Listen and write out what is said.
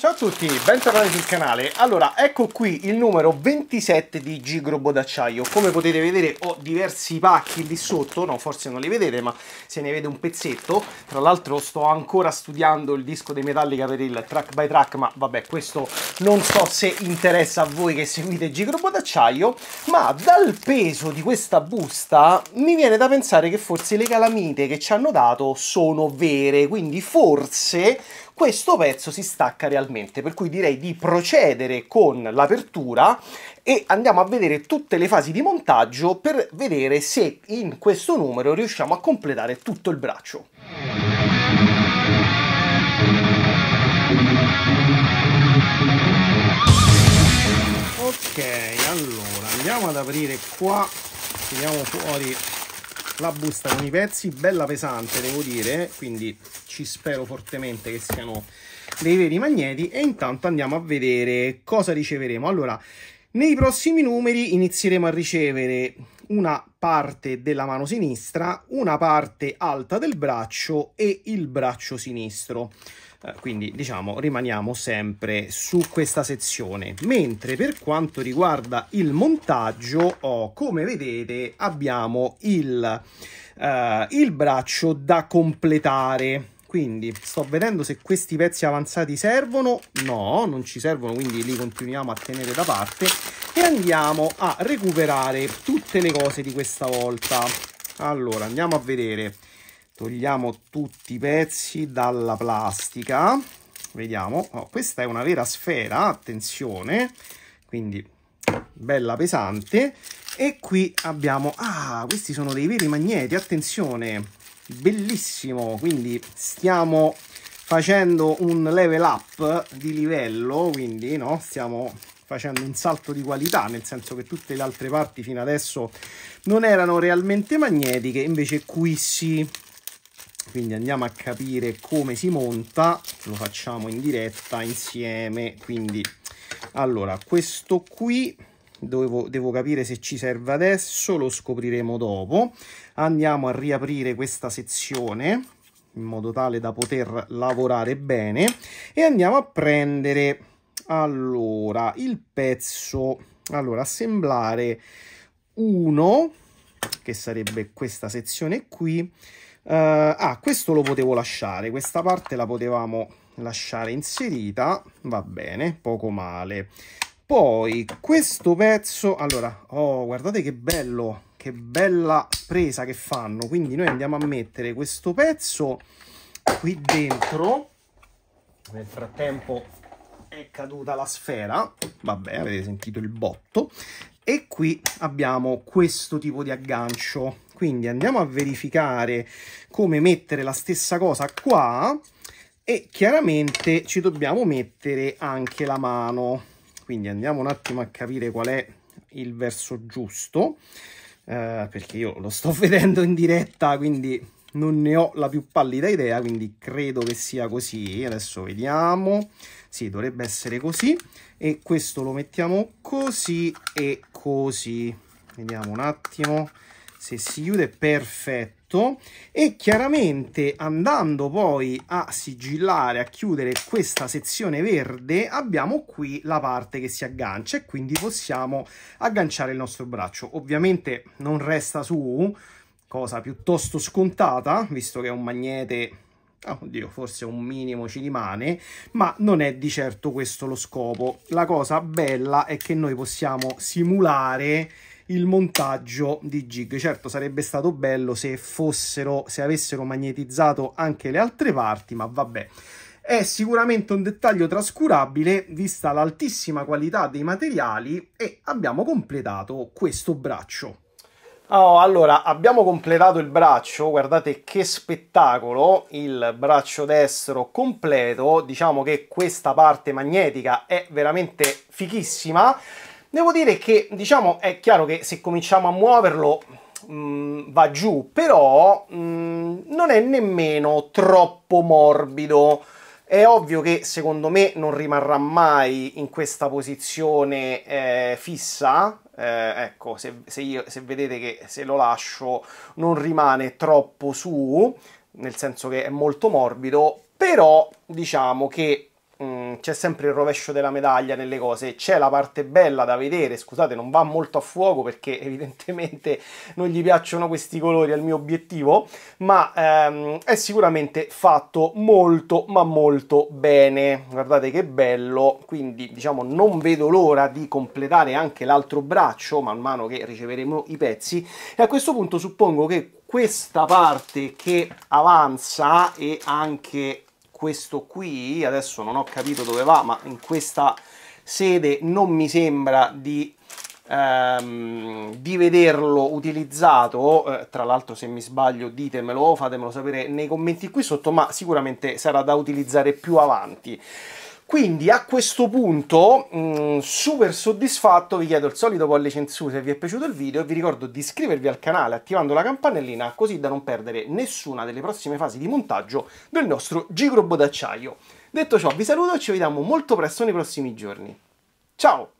Ciao a tutti, bentornati sul canale. Allora, ecco qui il numero 27 di Gigrobo d'acciaio. Come potete vedere ho diversi pacchi lì sotto, no forse non li vedete ma se ne vede un pezzetto. Tra l'altro sto ancora studiando il disco dei Metallica per il track by track, ma vabbè questo non so se interessa a voi che seguite Gigrobo d'acciaio, ma dal peso di questa busta mi viene da pensare che forse le calamite che ci hanno dato sono vere, quindi forse questo pezzo si stacca realmente totalmente, per cui direi di procedere con l'apertura e andiamo a vedere tutte le fasi di montaggio per vedere se in questo numero riusciamo a completare tutto il braccio. Ok, allora andiamo ad aprire qua, tiriamo fuori la busta con i pezzi, bella pesante devo dire, quindi ci spero fortemente che siano dei veri magneti e intanto andiamo a vedere cosa riceveremo. Allora, nei prossimi numeri inizieremo a ricevere una parte della mano sinistra, una parte alta del braccio e il braccio sinistro. Eh, quindi diciamo rimaniamo sempre su questa sezione. Mentre per quanto riguarda il montaggio, oh, come vedete abbiamo il, eh, il braccio da completare quindi sto vedendo se questi pezzi avanzati servono no non ci servono quindi li continuiamo a tenere da parte e andiamo a recuperare tutte le cose di questa volta allora andiamo a vedere togliamo tutti i pezzi dalla plastica vediamo oh, questa è una vera sfera attenzione quindi bella pesante e qui abbiamo ah questi sono dei veri magneti attenzione bellissimo quindi stiamo facendo un level up di livello quindi no stiamo facendo un salto di qualità, nel senso che tutte le altre parti fino adesso non erano realmente magnetiche, invece qui sì. Quindi andiamo a capire come si monta, lo facciamo in diretta insieme, quindi allora questo qui dovevo, devo, capire se ci serve adesso, lo scopriremo dopo. Andiamo a riaprire questa sezione in modo tale da poter lavorare bene e andiamo a prendere allora, il pezzo, allora, assemblare 1, che sarebbe questa sezione qui, Uh, ah, questo lo potevo lasciare, questa parte la potevamo lasciare inserita, va bene, poco male. Poi questo pezzo, allora, oh, guardate che bello, che bella presa che fanno. Quindi noi andiamo a mettere questo pezzo qui dentro. Nel frattempo è caduta la sfera, vabbè avete sentito il botto, e qui abbiamo questo tipo di aggancio. Quindi andiamo a verificare come mettere la stessa cosa qua e chiaramente ci dobbiamo mettere anche la mano. Quindi andiamo un attimo a capire qual è il verso giusto, eh, perché io lo sto vedendo in diretta, quindi non ne ho la più pallida idea, quindi credo che sia così. Adesso vediamo. Sì, dovrebbe essere così. E questo lo mettiamo così e così. Vediamo un attimo se si chiude. Perfetto e chiaramente andando poi a sigillare, a chiudere questa sezione verde abbiamo qui la parte che si aggancia e quindi possiamo agganciare il nostro braccio. Ovviamente non resta su cosa piuttosto scontata, visto che è un magnete Oh, oddio, forse un minimo ci rimane, ma non è di certo questo lo scopo. La cosa bella è che noi possiamo simulare il montaggio di gig. Certo, sarebbe stato bello se fossero, se avessero magnetizzato anche le altre parti, ma vabbè. È sicuramente un dettaglio trascurabile, vista l'altissima qualità dei materiali, e abbiamo completato questo braccio. Oh, allora, abbiamo completato il braccio, guardate che spettacolo, il braccio destro completo, diciamo che questa parte magnetica è veramente fichissima. Devo dire che, diciamo, è chiaro che se cominciamo a muoverlo mh, mm, va giù, però mh, mm, non è nemmeno troppo morbido. È ovvio che secondo me non rimarrà mai in questa posizione eh, fissa, eh, ecco, se, se, io, se vedete che se lo lascio non rimane troppo su, nel senso che è molto morbido, però diciamo che Mm, c'è sempre il rovescio della medaglia nelle cose, c'è la parte bella da vedere, scusate non va molto a fuoco perché evidentemente non gli piacciono questi colori al mio obiettivo, ma ehm, è sicuramente fatto molto ma molto bene, guardate che bello, quindi diciamo non vedo l'ora di completare anche l'altro braccio man mano che riceveremo i pezzi e a questo punto suppongo che questa parte che avanza e anche questo qui, adesso non ho capito dove va, ma in questa sede non mi sembra di, ehm, di vederlo utilizzato, eh, tra l'altro se mi sbaglio ditemelo, fatemelo sapere nei commenti qui sotto, ma sicuramente sarà da utilizzare più avanti. Quindi a questo punto, mh, mm, super soddisfatto, vi chiedo il solito pollice in su se vi è piaciuto il video e vi ricordo di iscrivervi al canale attivando la campanellina così da non perdere nessuna delle prossime fasi di montaggio del nostro gigrobo d'acciaio. Detto ciò vi saluto e ci vediamo molto presto nei prossimi giorni. Ciao!